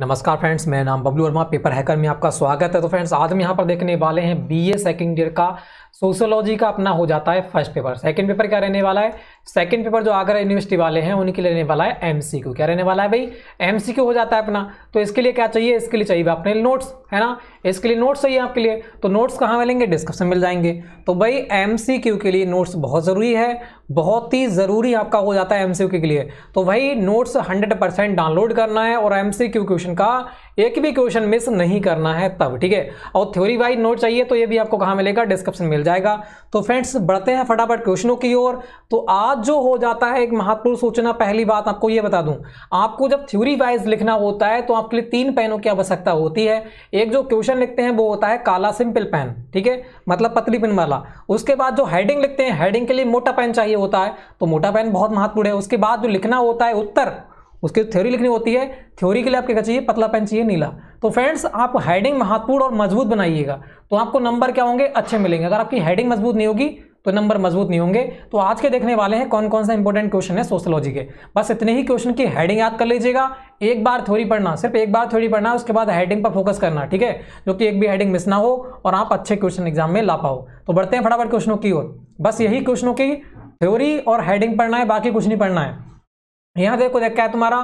नमस्कार फ्रेंड्स मैं नाम बबलू वर्मा पेपर हैकर में आपका स्वागत है तो फ्रेंड्स आज हम यहाँ पर देखने वाले हैं बीए सेकंड ईयर का सोशियोलॉजी का अपना हो जाता है फर्स्ट पेपर सेकंड पेपर क्या रहने वाला है सेकंड पेपर जो आगरा यूनिवर्सिटी वाले हैं उनके लिए रहने वाला है एमसीक्यू क्या रहने वाला है भाई एमसीक्यू हो जाता है अपना तो इसके लिए क्या चाहिए इसके लिए चाहिए अपने नोट्स है ना इसके लिए नोट्स चाहिए आपके लिए तो नोट्स कहाँ मिलेंगे डिस्क्रिप्शन मिल जाएंगे तो भाई एम के लिए नोट्स बहुत ज़रूरी है बहुत ही ज़रूरी आपका हो जाता है एम के लिए तो भाई नोट्स हंड्रेड डाउनलोड करना है और एमसीक्यू क्वेश्चन का एक भी क्वेश्चन मिस नहीं करना है तब ठीक है और थ्योरी वाइज नोट चाहिए तो ये भी आपको कहाँ मिलेगा डिस्क्रिप्शन मिल जाएगा तो फ्रेंड्स बढ़ते हैं फटाफट क्वेश्चनों की ओर तो आज जो हो जाता है एक महत्वपूर्ण सूचना पहली बात आपको ये बता दूं आपको जब थ्योरी वाइज लिखना होता है तो आपके लिए तीन पेनों की आवश्यकता होती है एक जो क्वेश्चन लिखते हैं वो होता है काला सिंपल पेन ठीक है मतलब पतली पेन वाला उसके बाद जो हेडिंग लिखते हैं हेडिंग के लिए मोटा पेन चाहिए होता है तो मोटा पेन बहुत महत्वपूर्ण है उसके बाद जो लिखना होता है उत्तर उसकी थ्योरी तो लिखनी होती है थ्योरी के लिए आपके क्या चाहिए पतला पेन चाहिए नीला तो फ्रेंड्स आप हेडिंग महत्वपूर्ण और मजबूत बनाइएगा तो आपको नंबर क्या होंगे अच्छे मिलेंगे अगर आपकी हेडिंग मजबूत नहीं होगी तो नंबर मजबूत नहीं होंगे तो आज के देखने वाले हैं कौन कौन सा इंपॉर्टेंट क्वेश्चन है सोशोलॉजी के बस इतने ही क्वेश्चन की हेडिंग याद कर लीजिएगा एक बार थ्योरी पढ़ना सिर्फ एक बार थ्योरी पढ़ना उसके बाद हेडिंग पर फोकस करना ठीक है जो कि एक भी हेडिंग मिस ना हो और आप अच्छे क्वेश्चन एग्जाम में ला पाओ तो बढ़ते हैं फटाफट क्वेश्चनों की ओर बस यही क्वेश्चनों की थ्योरी और हेडिंग पढ़ना है बाकी कुछ नहीं पढ़ना है यहां देखो क्या है तुम्हारा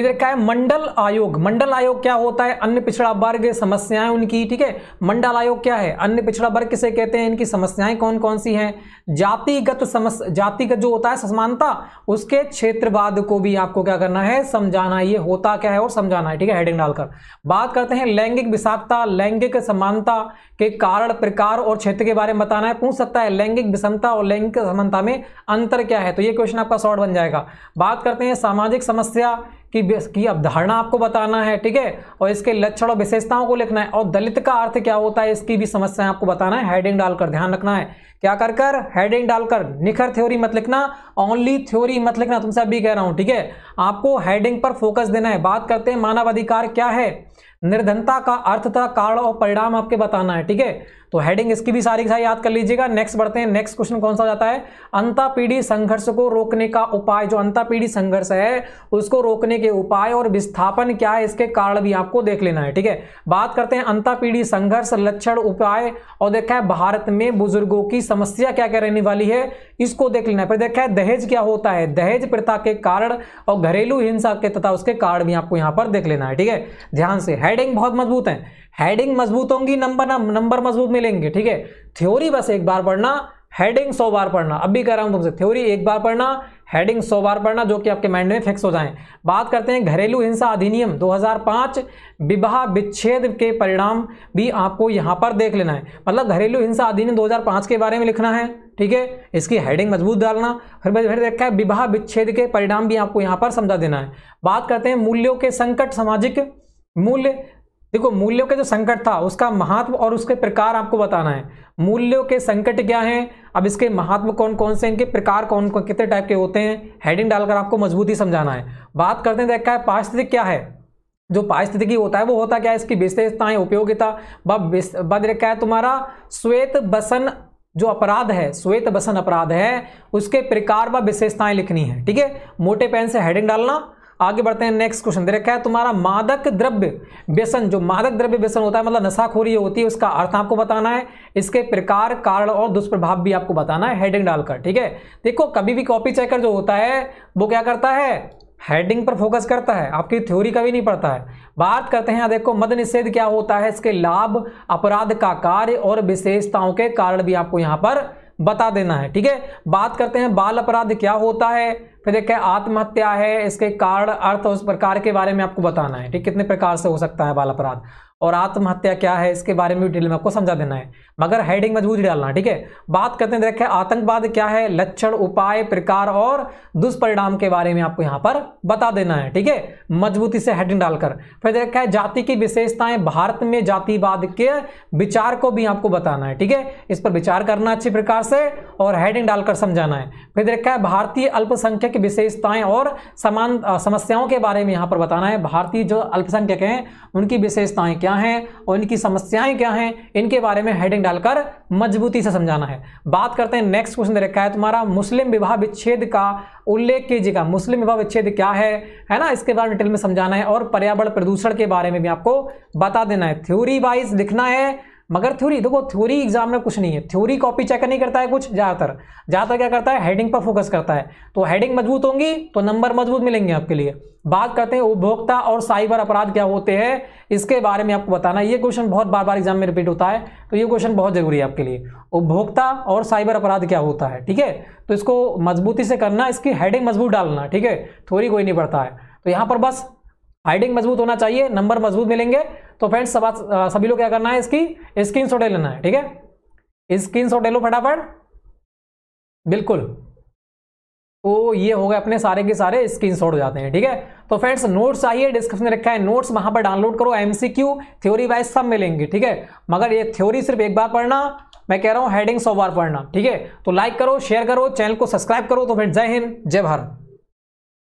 इधर क्या है मंडल आयोग मंडल आयोग क्या होता है अन्य पिछड़ा वर्ग समस्याएं उनकी ठीक है मंडल आयोग क्या है अन्य पिछड़ा वर्ग किसे कहते हैं इनकी समस्याएं कौन कौन सी हैं जातिगत समस्या जातिगत जो होता है समानता उसके क्षेत्रवाद को भी आपको क्या करना है समझाना ये होता क्या है और समझाना है ठीक है हेडिंग डालकर बात करते हैं लैंगिक विषाखता लैंगिक समानता के कारण प्रकार और क्षेत्र के बारे में बताना है पूछ सकता है लैंगिक विषमता और लैंगिक समानता में अंतर क्या है तो ये क्वेश्चन आपका शॉर्ट बन जाएगा बात करते हैं सामाजिक समस्या की, की अवधारणा आपको बताना है ठीक है और इसके लक्षण और विशेषताओं को लिखना है और दलित का अर्थ क्या होता है इसकी भी समस्या आपको बताना है हेडिंग डालकर ध्यान रखना है क्या कर कर हेडिंग डालकर निखर थ्योरी मत लिखना ओनली थ्योरी मत लिखना तुमसे अभी कह रहा हूं ठीक है आपको हेडिंग पर फोकस देना है बात करते हैं मानवाधिकार क्या है निर्धनता का अर्थ था कारण और परिणाम आपके बताना है ठीक है तो हेडिंग इसकी भी सारी सारी याद कर लीजिएगा नेक्स्ट बढ़ते हैं नेक्स्ट क्वेश्चन कौन सा जाता है अंता पीढ़ी संघर्ष को रोकने का उपाय जो अंता पीढ़ी संघर्ष है उसको रोकने के उपाय और विस्थापन क्या है इसके कारण भी आपको देख लेना है ठीक है बात करते हैं अंता पीढ़ी संघर्ष लक्षण उपाय और देखा है भारत में बुजुर्गों की समस्या क्या क्या रहने वाली है इसको देख लेना है फिर देखा है दहेज क्या होता है दहेज प्रथा के कारण और घरेलू हिंसा के तथा उसके कार्ड भी आपको यहाँ पर देख लेना है ठीक है ध्यान से हेडिंग बहुत मजबूत है हेडिंग मजबूत होंगी नंबर नंबर मजबूत मिलेंगे ठीक है थ्योरी बस एक बार पढ़ना हेडिंग सौ बार पढ़ना अब भी कह रहा हूं तुमसे थ्योरी एक बार पढ़ना हेडिंग सौ बार पढ़ना जो कि आपके माइंड में फिक्स हो जाए बात करते हैं घरेलू हिंसा अधिनियम 2005 विवाह विच्छेद के परिणाम भी आपको यहां पर देख लेना है मतलब घरेलू हिंसा अधिनियम 2005 के बारे में लिखना है ठीक है इसकी हेडिंग मजबूत डालना फिर फिर देखा है विवाह विच्छेद के परिणाम भी आपको यहाँ पर समझा देना है बात करते हैं मूल्यों के संकट सामाजिक मूल्य देखो मूल्यों का जो संकट था उसका महत्व और उसके प्रकार आपको बताना है मूल्यों के संकट क्या हैं अब इसके महत्व कौन कौन से इनके प्रकार कौन कौन कितने टाइप के होते हैं हेडिंग डालकर आपको मजबूती समझाना है बात करते हैं देखा है पारिस्थितिक क्या है जो पारिस्थितिकी होता है वो होता क्या है इसकी विशेषताएं उपयोगिता बद रखा है तुम्हारा श्वेत बसन जो अपराध है श्वेत बसन अपराध है उसके प्रकार व विशेषताएं लिखनी है ठीक है मोटे पेन से हेडिंग डालना आगे बढ़ते हैं नेक्स्ट क्वेश्चन दे रखा है तुम्हारा मादक द्रव्य व्यसन जो मादक द्रव्य व्यसन होता है मतलब नशाखोरी होती है उसका अर्थ आपको बताना है इसके प्रकार कारण और दुष्प्रभाव भी आपको बताना है हेडिंग डालकर ठीक है देखो कभी भी कॉपी चेकर जो होता है वो क्या करता है हेडिंग पर फोकस करता है आपकी थ्योरी का भी नहीं पढ़ता है बात करते हैं देखो मद निषेध क्या होता है इसके लाभ अपराध का कार्य और विशेषताओं के कारण भी आपको यहां पर बता देना है ठीक है बात करते हैं बाल अपराध क्या होता है फिर देखे आत्महत्या है इसके कारण अर्थ उस प्रकार के बारे में आपको बताना है ठीक कितने प्रकार से हो सकता है बाल अपराध और आत्महत्या क्या है इसके बारे में भी डिटेल में आपको समझा देना है मगर हेडिंग मजबूत डालना ठीक है बात करते हैं देखिए आतंकवाद क्या है लक्षण उपाय प्रकार और दुष्परिणाम के बारे में आपको यहाँ पर बता देना है ठीक है मजबूती से हेडिंग डालकर फिर देखा है जाति की विशेषताएं भारत में जातिवाद के विचार को भी आपको बताना है ठीक है इस पर विचार करना अच्छी प्रकार से और हेडिंग डालकर समझाना है फिर देखा है भारतीय अल्पसंख्यक विशेषताएं और समान समस्याओं के बारे में यहाँ पर बताना है भारतीय जो अल्पसंख्यक हैं उनकी विशेषताएं क्या क्या हैं और इनकी समस्याएं क्या हैं इनके बारे में हेडिंग डालकर मजबूती से समझाना है बात करते हैं नेक्स्ट क्वेश्चन दे रखा है तुम्हारा मुस्लिम विवाह विच्छेद का उल्लेख कीजिएगा मुस्लिम विवाह विच्छेद क्या है है ना इसके बारे में डिटेल में समझाना है और पर्यावरण प्रदूषण के बारे में भी आपको बता देना है थ्योरी वाइज लिखना है मगर थ्योरी देखो थ्योरी एग्जाम में कुछ नहीं है थ्योरी कॉपी चेक नहीं करता है कुछ ज़्यादातर ज़्यादातर क्या करता है हेडिंग पर फोकस करता है तो हेडिंग मजबूत होंगी तो नंबर मजबूत मिलेंगे आपके लिए बात करते हैं उपभोक्ता और साइबर अपराध क्या होते हैं इसके बारे में आपको बताना ये क्वेश्चन बहुत बार बार एग्जाम में रिपीट होता है तो ये क्वेश्चन बहुत ज़रूरी है आपके लिए उपभोक्ता और साइबर अपराध क्या होता है ठीक है तो इसको मजबूती से करना इसकी हेडिंग मजबूत डालना ठीक है थ्योरी कोई नहीं पड़ता है तो यहाँ पर बस हेडिंग मजबूत होना चाहिए नंबर मजबूत मिलेंगे तो फ्रेंड्स सब सभी लोग क्या करना है इसकी स्क्रीन शॉट लेना है ठीक है स्क्रीन शॉट ले लो फटाफट बिल्कुल तो ये हो गए अपने सारे के सारे स्क्रीन शॉट हो जाते हैं ठीक है तो फ्रेंड्स नोट्स आइए डिस्क्रिप्शन में रखा है नोट्स वहां पर डाउनलोड करो एमसीक्यू थ्योरी वाइज सब मिलेंगे ठीक है मगर ये थ्योरी सिर्फ एक बार पढ़ना मैं कह रहा हूँ हेडिंग सौ बार पढ़ना ठीक है तो लाइक करो शेयर करो चैनल को सब्सक्राइब करो तो फ्रेंड जय हिंद जय भारत